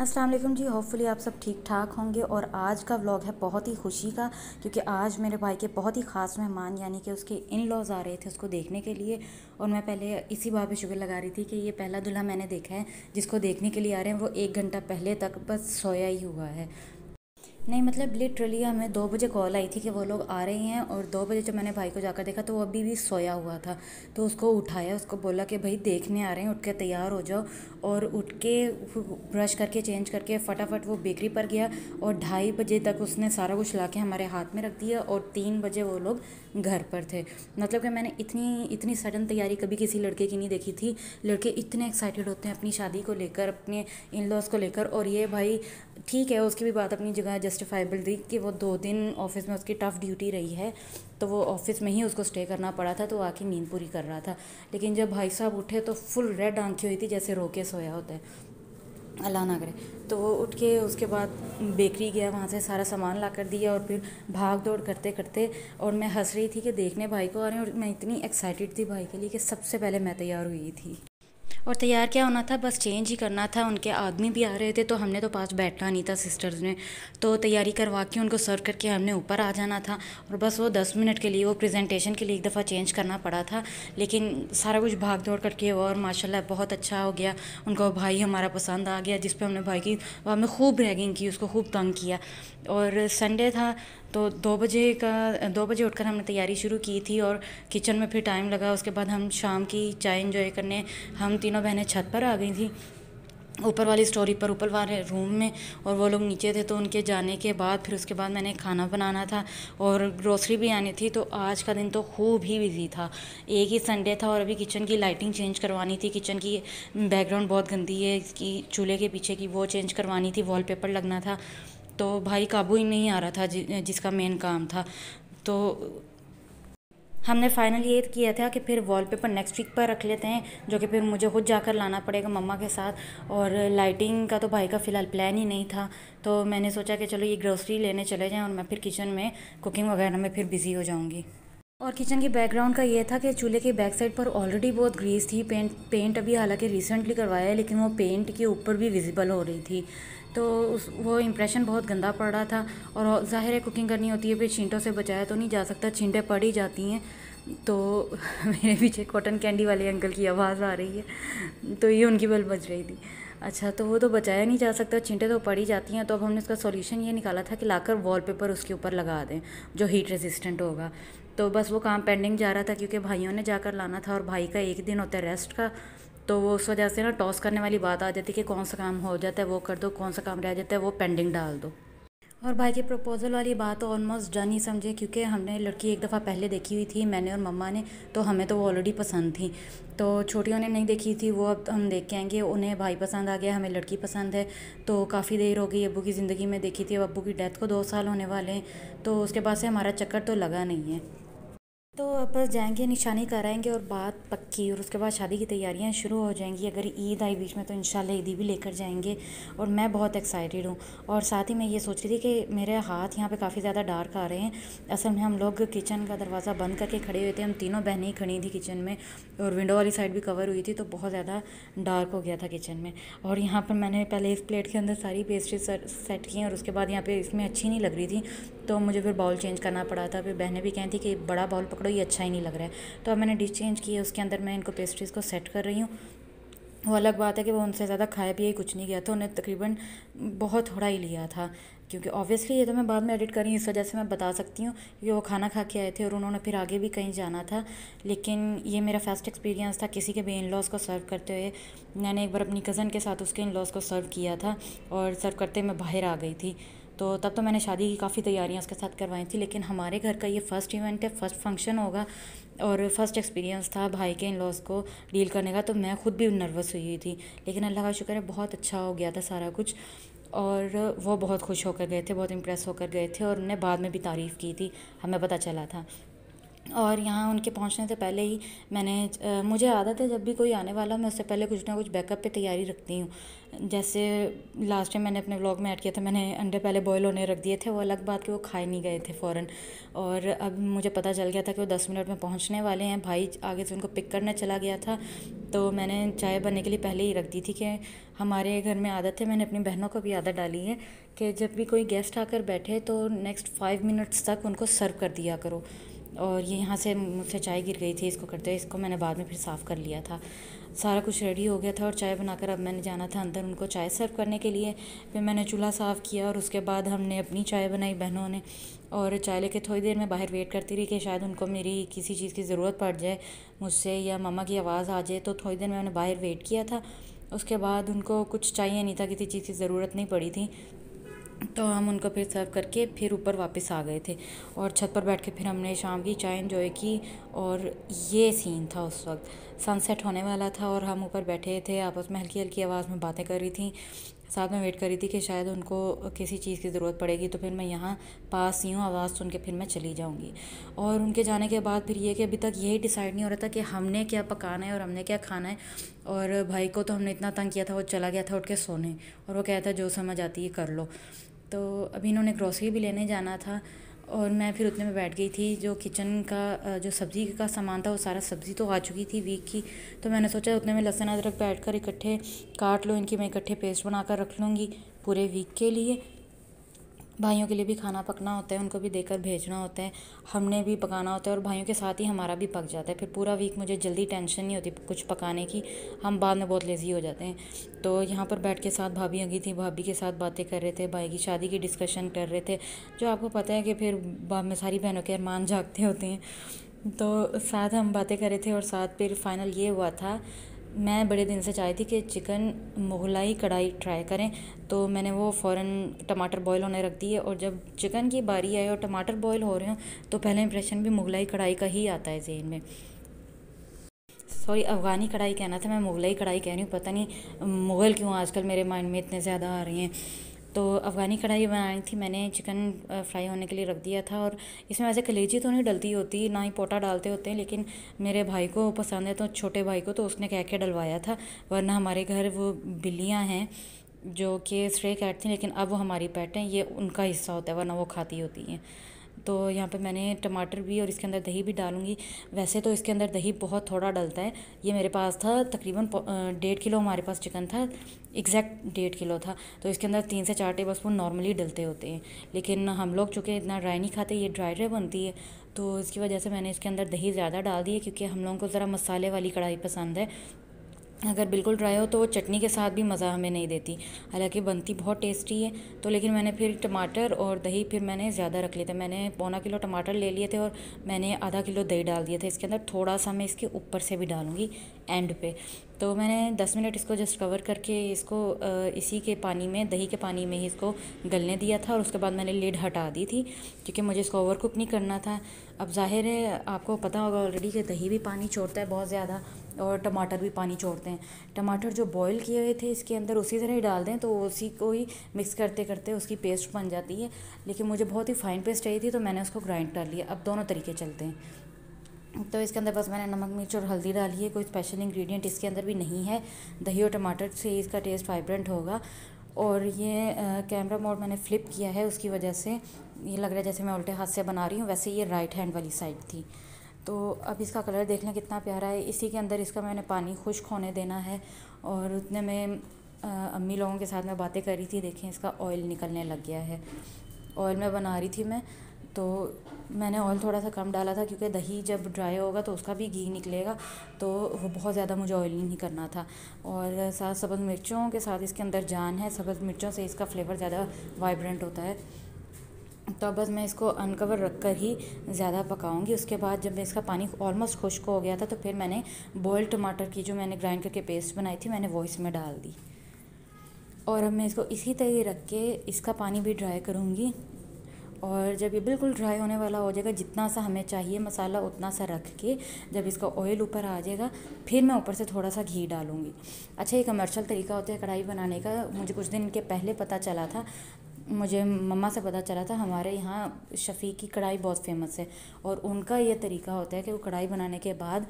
असलम जी hopefully आप सब ठीक ठाक होंगे और आज का व्लॉग है बहुत ही खुशी का क्योंकि आज मेरे भाई के बहुत ही ख़ास मेहमान यानी कि उसके इन लॉज आ रहे थे उसको देखने के लिए और मैं पहले इसी बात पे शुगर लगा रही थी कि ये पहला दुल्हा मैंने देखा है जिसको देखने के लिए आ रहे हैं वो एक घंटा पहले तक बस सोया ही हुआ है नहीं मतलब लिटरली हमें दो बजे कॉल आई थी कि वो लोग आ रहे हैं और दो बजे जब मैंने भाई को जाकर देखा तो वो अभी भी सोया हुआ था तो उसको उठाया उसको बोला कि भाई देखने आ रहे हैं उठ के तैयार हो जाओ और उठ के ब्रश करके चेंज करके फटाफट वो बेकरी पर गया और ढाई बजे तक उसने सारा कुछ ला के हमारे हाथ में रख दिया और तीन बजे वो लोग घर पर थे मतलब कि मैंने इतनी इतनी सडन तैयारी कभी किसी लड़के की नहीं देखी थी लड़के इतने एक्साइटेड होते हैं अपनी शादी को लेकर अपने इन लॉज को लेकर और ये भाई ठीक है उसकी भी बात अपनी जगह जस्टिफाइबल दी कि वो दो दिन ऑफिस में उसकी टफ़ ड्यूटी रही है तो वो ऑफिस में ही उसको स्टे करना पड़ा था तो आके नींद पूरी कर रहा था लेकिन जब भाई साहब उठे तो फुल रेड आंखें हुई थी जैसे रोके सोया होता है अल्लाह ना करे तो वो उठ के उसके बाद बेकरी गया वहाँ से सारा सामान ला कर दिया और फिर भाग दौड़ करते करते और मैं हंस रही थी कि देखने भाई को आ रहे हैं और मैं इतनी एक्साइटेड थी भाई के लिए कि सबसे पहले मैं तैयार हुई थी और तैयार क्या होना था बस चेंज ही करना था उनके आदमी भी आ रहे थे तो हमने तो पास बैठना नहीं था सिस्टर्स ने तो तैयारी करवा के उनको सर्व करके हमने ऊपर आ जाना था और बस वो दस मिनट के लिए वो प्रेजेंटेशन के लिए एक दफ़ा चेंज करना पड़ा था लेकिन सारा कुछ भाग दौड़ करके और माशाला बहुत अच्छा हो गया उनको भाई हमारा पसंद आ गया जिस पर हमने भाई की हमने खूब रैगिंग की उसको खूब तंग किया और संडे था तो दो बजे का दो बजे उठकर हमने तैयारी शुरू की थी और किचन में फिर टाइम लगा उसके बाद हम शाम की चाय इन्जॉय करने हम तीनों बहनें छत पर आ गई थी ऊपर वाली स्टोरी पर ऊपर वाले रूम में और वो लोग नीचे थे तो उनके जाने के बाद फिर उसके बाद मैंने खाना बनाना था और ग्रोसरी भी आनी थी तो आज का दिन तो खूब ही बिज़ी था एक ही संडे था और अभी किचन की लाइटिंग चेंज करवानी थी किचन की बैकग्राउंड बहुत गंदी है इसकी चूल्हे के पीछे की वो चेंज करवानी थी वॉलपेपर लगना था तो भाई काबू ही नहीं आ रहा था जि, जिसका मेन काम था तो हमने फाइनल ये किया था कि फिर वॉलपेपर नेक्स्ट वीक पर रख लेते हैं जो कि फिर मुझे खुद जाकर लाना पड़ेगा मम्मा के साथ और लाइटिंग का तो भाई का फ़िलहाल प्लान ही नहीं था तो मैंने सोचा कि चलो ये ग्रोसरी लेने चले जाएँ और मैं फिर किचन में कुकिंग वगैरह में फिर बिज़ी हो जाऊँगी और किचन के बैकग्राउंड का ये था कि चूल्हे के बैक साइड पर ऑलरेडी बहुत ग्रीस थी पेंट पेंट अभी हालांकि रिसेंटली करवाया है लेकिन वो पेंट के ऊपर भी विजिबल हो रही थी तो उस वो इम्प्रेशन बहुत गंदा पड़ रहा था और ज़ाहिर है कुकिंग करनी होती है फिर छींटों से बचाया तो नहीं जा सकता छींटें पड़ ही जाती हैं तो मेरे पीछे कॉटन कैंडी वाले अंकल की आवाज़ आ रही है तो ये उनकी बल बज रही थी अच्छा तो वो तो बचाया नहीं जा सकता चिंटे तो पड़ ही जाती हैं तो अब हमने उसका सॉल्यूशन ये निकाला था कि लाकर वॉलपेपर उसके ऊपर लगा दें जो हीट रेजिस्टेंट होगा तो बस वो काम पेंडिंग जा रहा था क्योंकि भाइयों ने जाकर लाना था और भाई का एक दिन होता है रेस्ट का तो वो उस वजह से ना टॉस करने वाली बात आ जाती है कि कौन सा काम हो जाता है वो कर दो कौन सा काम रह जाता है वो पेंडिंग डाल दो और भाई के प्रपोज़ल वाली बात तो ऑलमोस्ट डन ही समझे क्योंकि हमने लड़की एक दफ़ा पहले देखी हुई थी मैंने और मम्मा ने तो हमें तो वो ऑलरेडी पसंद थी तो छोटियों ने नहीं देखी थी वो अब हम देख के आएंगे उन्हें भाई पसंद आ गया हमें लड़की पसंद है तो काफ़ी देर हो गई अबू की ज़िंदगी में देखी थी अब अबू की डेथ को दो साल होने वाले हैं तो उसके बाद से हमारा चक्कर तो लगा नहीं है तो बस जाएंगे निशानी कराएंगे और बात पक्की और उसके बाद शादी की तैयारियां शुरू हो जाएंगी अगर ईद आई बीच में तो इन ईदी भी लेकर जाएंगे और मैं बहुत एक्साइटेड हूँ और साथ ही मैं ये सोच रही थी कि मेरे हाथ यहाँ पे काफ़ी ज़्यादा डार्क आ रहे हैं असल में हम लोग किचन का दरवाज़ा बंद करके खड़े हुए थे हम तीनों बहनें ही खड़ी थी किचन में और विंडो वाली साइड भी कवर हुई थी तो बहुत ज़्यादा डार्क हो गया था किचन में और यहाँ पर मैंने पहले इस प्लेट के अंदर सारी पेस्ट्री सेट की और उसके बाद यहाँ पर इसमें अच्छी नहीं लग रही थी तो मुझे फिर बाउल चेंज करना पड़ा था फिर बहनें भी कहें थी कि बड़ा बाउल पकड़ो ही अच्छा ही नहीं लग रहा है तो अब मैंने डिश चेंज की है उसके अंदर मैं इनको पेस्ट्रीज़ को सेट कर रही हूँ वो अलग बात है कि वो उनसे ज़्यादा खाया पिया ही कुछ नहीं गया था उन्हें तकरीबन बहुत थोड़ा ही लिया था क्योंकि ऑब्वियसली ये तो मैं बाद में एडिट करी इस वजह से मैं बता सकती हूँ कि वो खाना खा के आए थे और उन्होंने फिर आगे भी कहीं जाना था लेकिन ये मेरा फर्स्ट एक्सपीरियंस था किसी के भी इन लॉज को सर्व करते हुए मैंने एक बार अपनी कज़न के साथ उसके इन लॉज को सर्व किया था और सर्व करते मैं बाहर आ गई थी तो तब तो मैंने शादी की काफ़ी तैयारियाँ उसके साथ करवाई थी लेकिन हमारे घर का ये फ़र्स्ट इवेंट है फ़र्स्ट फंक्शन होगा और फर्स्ट एक्सपीरियंस था भाई के इन लॉज को डील करने का तो मैं खुद भी नर्वस हुई थी लेकिन अल्लाह का शुक्र है बहुत अच्छा हो गया था सारा कुछ और वो बहुत खुश होकर गए थे बहुत इम्प्रेस होकर गए थे और उन्हें बाद में भी तारीफ़ की थी हमें पता चला था और यहाँ उनके पहुँचने से पहले ही मैंने आ, मुझे आदत है जब भी कोई आने वाला मैं उससे पहले कुछ ना कुछ बैकअप पे तैयारी रखती हूँ जैसे लास्ट टाइम मैंने अपने व्लॉग में ऐड किया था मैंने अंडे पहले बॉयल होने रख दिए थे वो अलग बात कि वो खाए नहीं गए थे फ़ौरन और अब मुझे पता चल गया था कि वो दस मिनट में पहुंचने वाले हैं भाई आगे से उनको पिक करने चला गया था तो मैंने चाय बनने के लिए पहले ही रख दी थी कि हमारे घर में आदत है मैंने अपनी बहनों को भी आदत डाली है कि जब भी कोई गेस्ट आकर बैठे तो नेक्स्ट फाइव मिनट्स तक उनको सर्व कर दिया करो और ये यहाँ से मुझसे चाय गिर गई थी इसको करते इसको मैंने बाद में फिर साफ़ कर लिया था सारा कुछ रेडी हो गया था और चाय बनाकर अब मैंने जाना था अंदर उनको चाय सर्व करने के लिए फिर मैंने चूल्हा साफ़ किया और उसके बाद हमने अपनी चाय बनाई बहनों ने और चाय लेके थोड़ी देर में बाहर वेट करती रही कि शायद उनको मेरी किसी चीज़ की ज़रूरत पड़ जाए मुझसे या मामा की आवाज़ आ जाए तो थोड़ी देर में उन्हें बाहर वेट किया था उसके बाद उनको कुछ चाहिए नहीं था किसी चीज़ की ज़रूरत नहीं पड़ी थी तो हम उनको फिर सर्व करके फिर ऊपर वापस आ गए थे और छत पर बैठ के फिर हमने शाम की चाय इन्जॉय की और ये सीन था उस वक्त सनसेट होने वाला था और हम ऊपर बैठे थे आपस में हल्की हल्की आवाज़ में बातें कर रही थी साथ में वेट कर रही थी कि शायद उनको किसी चीज़ की ज़रूरत पड़ेगी तो फिर मैं यहाँ पास ही हूँ आवाज़ सुन के फिर मैं चली जाऊँगी और उनके जाने के बाद फिर ये कि अभी तक यही डिसाइड नहीं हो रहा था कि हमने क्या पकाना है और हमने क्या खाना है और भाई को तो हमने इतना तंग किया था वो चला गया था उठ के सोने और वो कहता जो समझ आती है कर लो तो अभी इन्होंने ग्रॉसरी भी लेने जाना था और मैं फिर उतने में बैठ गई थी जो किचन का जो सब्ज़ी का सामान था वो सारा सब्ज़ी तो आ चुकी थी वीक की तो मैंने सोचा उतने में लहसुन अदरक बैठ कर इकट्ठे काट लो इनकी मैं इकट्ठे पेस्ट बना कर रख लूँगी पूरे वीक के लिए भाइयों के लिए भी खाना पकना होता है उनको भी देकर भेजना होता है हमने भी पकाना होता है और भाइयों के साथ ही हमारा भी पक जाता है फिर पूरा वीक मुझे जल्दी टेंशन नहीं होती कुछ पकाने की हम बाद में बहुत लेज़ी हो जाते हैं तो यहाँ पर बैठ के साथ भाभी अगी थी भाभी के साथ बातें कर रहे थे भाई की शादी की डिस्कशन कर रहे थे जो आपको पता है कि फिर बाद में सारी बहनों के अरमान जागते होते हैं तो साथ हम बातें कर रहे थे और साथ फिर फाइनल ये हुआ था मैं बड़े दिन से चाहती थी कि चिकन मुग़लाई कढ़ाई ट्राई करें तो मैंने वो फ़ौरन टमाटर बॉयल होने रख दिए और जब चिकन की बारी आई और टमाटर बॉयल हो रहे हो तो पहला इंप्रेशन भी मुग़लाई कढ़ाई का ही आता है जहन में सॉरी अफ़गानी कढ़ाई कहना था मैं मुग़लाई कढ़ाई कह रही हूँ पता नहीं मुग़ल क्यों आजकल मेरे माइंड में इतने ज़्यादा आ रही हैं तो अफ़गानी कढ़ाई बनानी थी मैंने चिकन फ्राई होने के लिए रख दिया था और इसमें वैसे कलेजी तो नहीं डलती होती ना ही पोटा डालते होते हैं लेकिन मेरे भाई को पसंद है तो छोटे भाई को तो उसने कह के डलवाया था वरना हमारे घर वो बिल्लियाँ हैं जो कि स्ट्रे कैट थी लेकिन अब वो हमारी पैट हैं ये उनका हिस्सा होता है वरना वो खाती होती हैं तो यहाँ पे मैंने टमाटर भी और इसके अंदर दही भी डालूँगी वैसे तो इसके अंदर दही बहुत थोड़ा डलता है ये मेरे पास था तकरीबन डेढ़ किलो हमारे पास चिकन था एग्जैक्ट डेढ़ किलो था तो इसके अंदर तीन से चार टेबल स्पून नॉर्मली डलते होते हैं लेकिन हम लोग चूँकि इतना ड्राई नहीं खाते ये ड्राई ड्राई बनती है तो इसकी वजह से मैंने इसके अंदर दही ज़्यादा डाल दी है क्योंकि हम लोगों को ज़रा मसाले वाली कढ़ाई पसंद है अगर बिल्कुल ड्राई हो तो वो चटनी के साथ भी मज़ा हमें नहीं देती हालांकि बनती बहुत टेस्टी है तो लेकिन मैंने फिर टमाटर और दही फिर मैंने ज़्यादा रख लिए थे मैंने पौना किलो टमाटर ले लिए थे और मैंने आधा किलो दही डाल दिए थे इसके अंदर थोड़ा सा मैं इसके ऊपर से भी डालूँगी एंड पे तो मैंने दस मिनट इसको जस्ट कवर करके इसको इसी के पानी में दही के पानी में ही इसको गलने दिया था और उसके बाद मैंने लिड हटा दी थी क्योंकि मुझे इसको ओवर कुक नहीं करना था अब जाहिर है आपको पता होगा ऑलरेडी कि दही भी पानी छोड़ता है बहुत ज़्यादा और टमाटर भी पानी छोड़ते हैं टमाटर जो बॉईल किए हुए थे इसके अंदर उसी तरह ही डाल दें तो उसी को ही मिक्स करते करते उसकी पेस्ट बन जाती है लेकिन मुझे बहुत ही फाइन पेस्ट चाहिए थी तो मैंने उसको ग्राइंड कर लिया अब दोनों तरीके चलते हैं तो इसके अंदर बस मैंने नमक मिर्च और हल्दी डाली है कोई स्पेशल इंग्रेडिएंट इसके अंदर भी नहीं है दही और टमाटर से इसका टेस्ट वाइब्रेंट होगा और ये कैमरा मोड मैंने फ़्लिप किया है उसकी वजह से ये लग रहा है जैसे मैं उल्टे हाथ से बना रही हूँ वैसे ये राइट हैंड वाली साइड थी तो अब इसका कलर देख लें कितना प्यारा है इसी के अंदर इसका मैंने पानी खुश्क होने देना है और उतने में अम्मी लोगों के साथ मैं बातें कर रही थी देखें इसका ऑयल निकलने लग गया है ऑयल मैं बना रही थी मैं तो मैंने ऑयल थोड़ा सा कम डाला था क्योंकि दही जब ड्राई होगा तो उसका भी घी निकलेगा तो वो बहुत ज़्यादा मुझे ऑयल नहीं करना था और साथ सब्ज़ मिर्चों के साथ इसके अंदर जान है सब्ज़ मिर्चों से इसका फ्लेवर ज़्यादा वाइब्रेंट होता है तो बस मैं इसको अनकवर रख कर ही ज़्यादा पकाऊंगी उसके बाद जब मैं इसका पानी ऑलमोस्ट खुश्क हो गया था तो फिर मैंने बॉयल टमाटर की जो मैंने ग्राइंड करके पेस्ट बनाई थी मैंने वो इसमें डाल दी और अब मैं इसको इसी तरह रख के इसका पानी भी ड्राई करूँगी और जब ये बिल्कुल ड्राई होने वाला हो जाएगा जितना सा हमें चाहिए मसाला उतना सा रख के जब इसका ऑयल ऊपर आ जाएगा फिर मैं ऊपर से थोड़ा सा घी डालूँगी अच्छा ये कमर्शियल तरीका होता है कढ़ाई बनाने का मुझे कुछ दिन के पहले पता चला था मुझे मम्मा से पता चला था हमारे यहाँ शफ़ी की कढ़ाई बहुत फ़ेमस है और उनका ये तरीका होता है कि वो कढ़ाई बनाने के बाद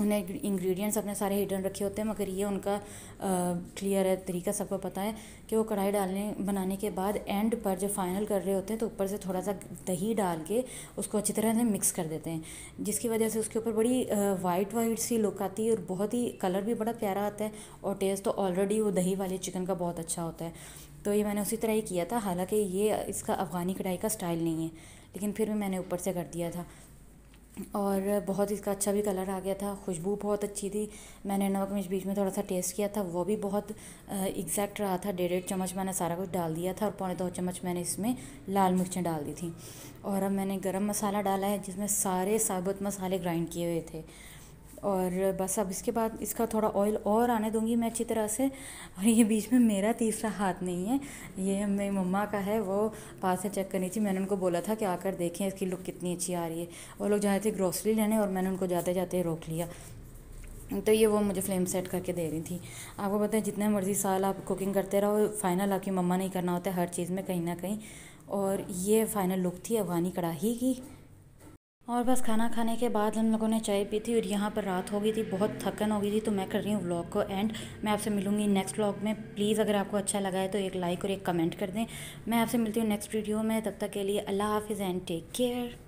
उन्हें इंग्रेडिएंट्स अपने सारे हिडन रखे होते हैं मगर ये उनका क्लियर है तरीका सबको पता है कि वो कढ़ाई डालने बनाने के बाद एंड पर जब फाइनल कर रहे होते हैं तो ऊपर से थोड़ा सा दही डाल के उसको अच्छी तरह से मिक्स कर देते हैं जिसकी वजह से उसके ऊपर बड़ी वाइट वाइट सी लुक आती है और बहुत ही कलर भी बड़ा प्यारा आता है और टेस्ट तो ऑलरेडी वो दही वाले चिकन का बहुत अच्छा होता है तो ये मैंने उसी तरह ही किया था हालांकि ये इसका अफ़गानी कढ़ाई का स्टाइल नहीं है लेकिन फिर भी मैंने ऊपर से कर दिया था और बहुत इसका अच्छा भी कलर आ गया था खुशबू बहुत अच्छी थी मैंने नमक मिर्च बीच में थोड़ा सा टेस्ट किया था वो भी बहुत एग्जैक्ट रहा था डेढ़ डेढ़ चम्मच मैंने सारा कुछ डाल दिया था और पौने दो चम्मच मैंने इसमें लाल मिर्चें डाल दी थी और अब मैंने गरम मसाला डाला है जिसमें सारे साबुत मसाले ग्राइंड किए हुए थे और बस अब इसके बाद इसका थोड़ा ऑयल और आने दूंगी मैं अच्छी तरह से और ये बीच में मेरा तीसरा हाथ नहीं है ये मेरी मम्मा का है वो पास से चेक करनी थी मैंने उनको बोला था कि आकर देखें इसकी लुक कितनी अच्छी आ रही है वो लोग जाए थे ग्रॉसरी लेने और मैंने उनको जाते जाते रोक लिया तो ये वो मुझे फ्लेम सेट करके दे रही थी आपको पता है जितना मर्ज़ी साल आप कुकिंग करते रहो फाइनल आपकी मम्मा नहीं करना होता है हर चीज़ में कहीं ना कहीं और ये फाइनल लुक थी अफगानी कढ़ाई की और बस खाना खाने के बाद हम लोगों ने चाय पी थी और यहाँ पर रात हो गई थी बहुत थकन हो गई थी तो मैं कर रही हूँ व्लॉग को एंड मैं आपसे मिलूँगी नेक्स्ट व्लॉग में प्लीज़ अगर आपको अच्छा लगा है तो एक लाइक और एक कमेंट कर दें मैं आपसे मिलती हूँ नेक्स्ट वीडियो में तब तक के लिए अल्लाह हाफिज़ एंड टेक केयर